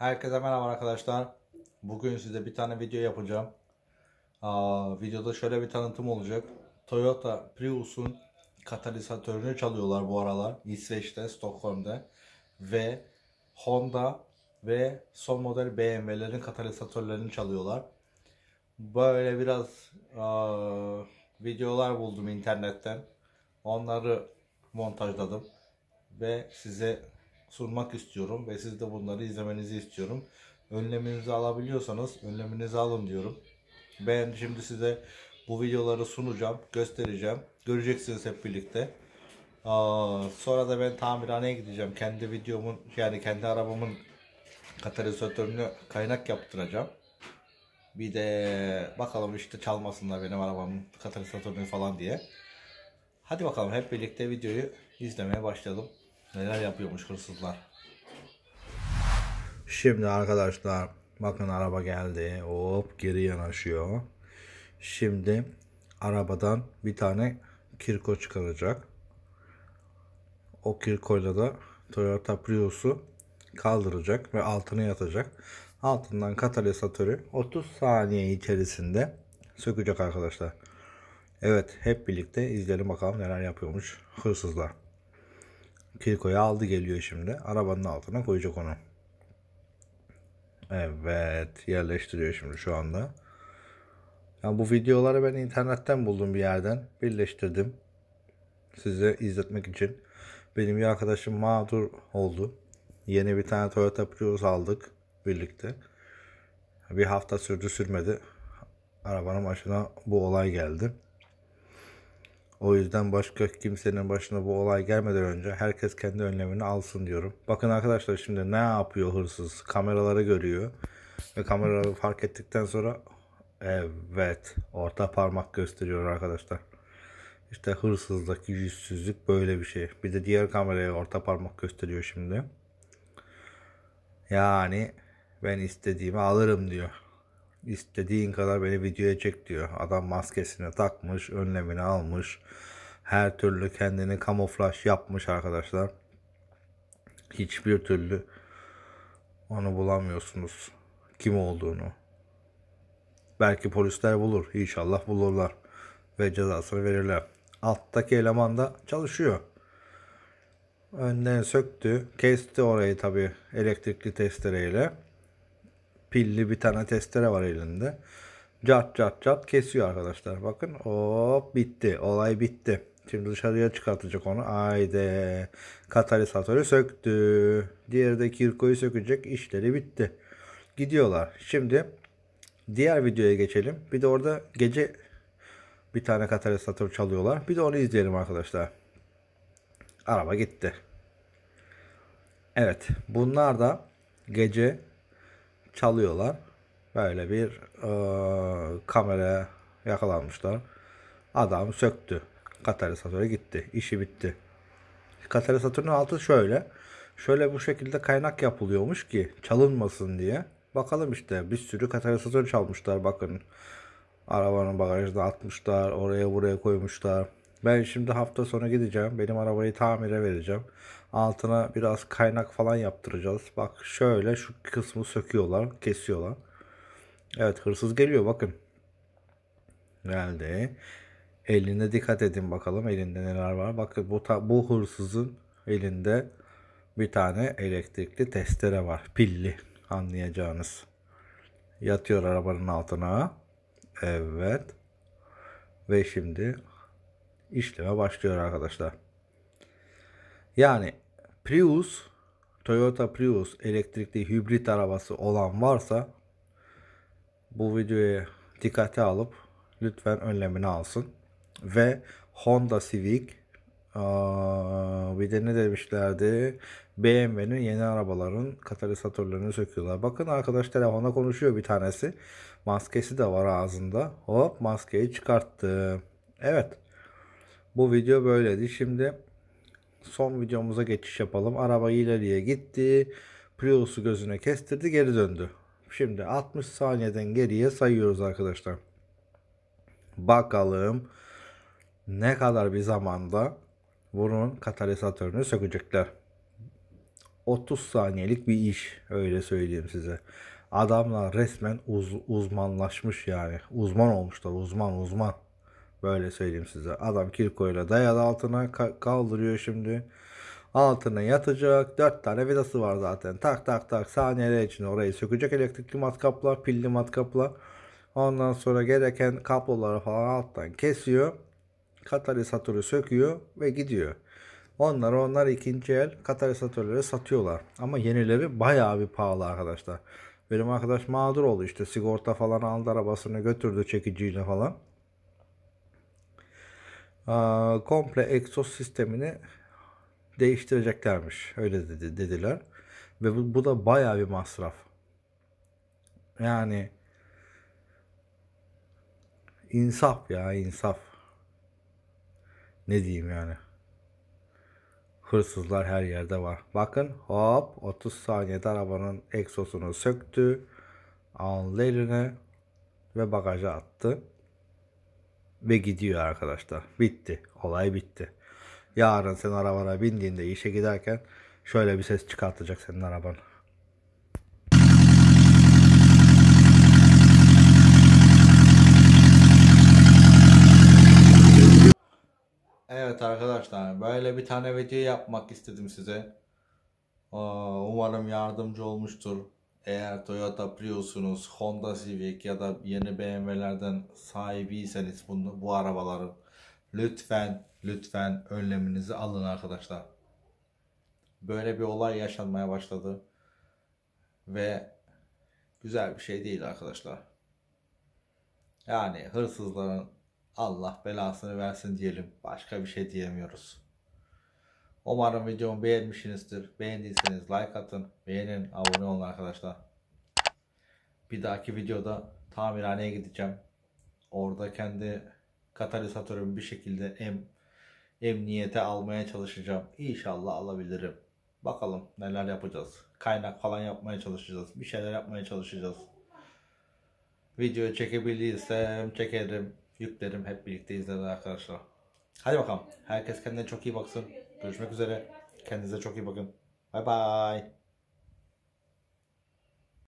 Herkese merhaba arkadaşlar. Bugün size bir tane video yapacağım. Aa, videoda şöyle bir tanıtım olacak. Toyota Prius'un katalizatörünü çalıyorlar bu aralar. İsveç'te, Stockholm'de Ve Honda ve son model BMW'lerin katalizatörlerini çalıyorlar. Böyle biraz aa, videolar buldum internetten. Onları montajladım. Ve size sunmak istiyorum ve siz de bunları izlemenizi istiyorum. Önleminizi alabiliyorsanız önleminizi alın diyorum. Ben şimdi size bu videoları sunacağım, göstereceğim. Göreceksiniz hep birlikte. sonra da ben tamirhaneye gideceğim. Kendi videomun yani kendi arabamın katalizatörünü kaynak yaptıracağım. Bir de bakalım işte çalmasınlar benim arabamın katalizatörünü falan diye. Hadi bakalım hep birlikte videoyu izlemeye başlayalım. Neler yapıyormuş hırsızlar. Şimdi arkadaşlar bakın araba geldi. Hop geri yanaşıyor. Şimdi arabadan bir tane kirko çıkaracak. O kirkoyla da Toyota Prius'u kaldıracak ve altına yatacak. Altından katalizatörü 30 saniye içerisinde sökecek arkadaşlar. Evet hep birlikte izleyelim bakalım neler yapıyormuş hırsızlar. Kirko'ya aldı geliyor şimdi. Arabanın altına koyacak onu. Evet yerleştiriyor şimdi şu anda. Yani bu videoları ben internetten buldum bir yerden. Birleştirdim. Size izletmek için. Benim bir arkadaşım mağdur oldu. Yeni bir tane Toyota Prius aldık birlikte. Bir hafta sürdü sürmedi. Arabanın başına bu olay geldi. O yüzden başka kimsenin başına bu olay gelmeden önce herkes kendi önlemini alsın diyorum. Bakın arkadaşlar şimdi ne yapıyor hırsız? Kameraları görüyor. Ve kameraları fark ettikten sonra evet orta parmak gösteriyor arkadaşlar. İşte hırsızlık, yüzsüzlük böyle bir şey. Bir de diğer kameraya orta parmak gösteriyor şimdi. Yani ben istediğimi alırım diyor. İstediğin kadar beni videoya çek diyor. Adam maskesini takmış, önlemini almış. Her türlü kendini kamuflaj yapmış arkadaşlar. Hiçbir türlü onu bulamıyorsunuz. Kim olduğunu. Belki polisler bulur. İnşallah bulurlar. Ve cezasını verirler. Alttaki eleman da çalışıyor. Önden söktü. Kesti orayı tabi elektrikli testereyle pilli bir tane testere var elinde. Cat cat cat kesiyor arkadaşlar. Bakın hop bitti. Olay bitti. Şimdi dışarıya çıkartacak onu. Haydi. Katalizatörü söktü. Diğeri de kirkoyu sökecek. İşleri bitti. Gidiyorlar. Şimdi diğer videoya geçelim. Bir de orada gece bir tane katalizatör çalıyorlar. Bir de onu izleyelim arkadaşlar. Araba gitti. Evet. Bunlar da gece çalıyorlar. Böyle bir e, kameraya yakalanmışlar. Adam söktü. Katalisatöre gitti. İşi bitti. Katalizatörün altı şöyle. Şöyle bu şekilde kaynak yapılıyormuş ki çalınmasın diye. Bakalım işte bir sürü katalizatör çalmışlar bakın. Arabanın bagajına atmışlar. Oraya buraya koymuşlar. Ben şimdi hafta sonu gideceğim. Benim arabayı tamire vereceğim. Altına biraz kaynak falan yaptıracağız. Bak şöyle şu kısmı söküyorlar, kesiyorlar. Evet hırsız geliyor bakın. Geldi. Elinde dikkat edin bakalım elinde neler var. Bakın bu bu hırsızın elinde bir tane elektrikli testere var. Pilli anlayacağınız. Yatıyor arabanın altına. Evet. Ve şimdi işleme başlıyor arkadaşlar. Yani Prius, Toyota Prius elektrikli hibrit arabası olan varsa bu videoya dikkate alıp lütfen önlemini alsın. Ve Honda Civic Aa, bir de ne demişlerdi? BMW'nin yeni arabaların katalizatörlerini söküyorlar. Bakın arkadaş telefonda konuşuyor bir tanesi. Maskesi de var ağzında. Hop maskeyi çıkarttı. Evet. Bu video böyleydi. Şimdi son videomuza geçiş yapalım. Araba ileriye gitti. Prius'u gözüne kestirdi geri döndü. Şimdi 60 saniyeden geriye sayıyoruz arkadaşlar. Bakalım ne kadar bir zamanda bunun katalizatörünü sökecekler. 30 saniyelik bir iş öyle söyleyeyim size. Adamlar resmen uz uzmanlaşmış yani. Uzman olmuşlar uzman uzman. Böyle söyleyeyim size. Adam kirkoyla dayadı altına kaldırıyor şimdi. Altına yatacak. 4 tane vidası var zaten. Tak tak tak saniyeler için orayı sökecek elektrikli matkapla, pilli matkapla. Ondan sonra gereken kabloları falan alttan kesiyor. Katalizatörü söküyor ve gidiyor. Onlar onlar ikinci el katalizatörleri satıyorlar. Ama yenileri bayağı bir pahalı arkadaşlar. Benim arkadaş mağdur oldu işte sigorta falan aldı arabasını götürdü çekiciyle falan komple egzoz sistemini değiştireceklermiş. Öyle dedi, dediler. Ve bu, bu da baya bir masraf. Yani insaf ya insaf. Ne diyeyim yani. Hırsızlar her yerde var. Bakın hop 30 saniyede arabanın egzozunu söktü. Anlerini ve bagaja attı ve gidiyor arkadaşlar. Bitti. Olay bitti. Yarın sen arabana bindiğinde işe giderken şöyle bir ses çıkartacak senin araban. Evet arkadaşlar böyle bir tane video yapmak istedim size. Umarım yardımcı olmuştur. Eğer Toyota Prius'unuz, Honda Civic ya da yeni BMW'lerden sahibiyseniz bunu, bu arabaların lütfen lütfen önleminizi alın arkadaşlar. Böyle bir olay yaşanmaya başladı ve güzel bir şey değil arkadaşlar. Yani hırsızların Allah belasını versin diyelim. Başka bir şey diyemiyoruz. Umarım videomu beğenmişsinizdir. Beğendiyseniz like atın, beğenin, abone olun arkadaşlar. Bir dahaki videoda tamirhaneye gideceğim. Orada kendi katalizatörümü bir şekilde em emniyete almaya çalışacağım. İnşallah alabilirim. Bakalım neler yapacağız. Kaynak falan yapmaya çalışacağız. Bir şeyler yapmaya çalışacağız. Video çekebildiysem çekerim. Yüklerim hep birlikte izlerim arkadaşlar. Hadi bakalım. Herkes kendine çok iyi baksın. Görüşmek üzere. Kendinize çok iyi bakın. Bay bay.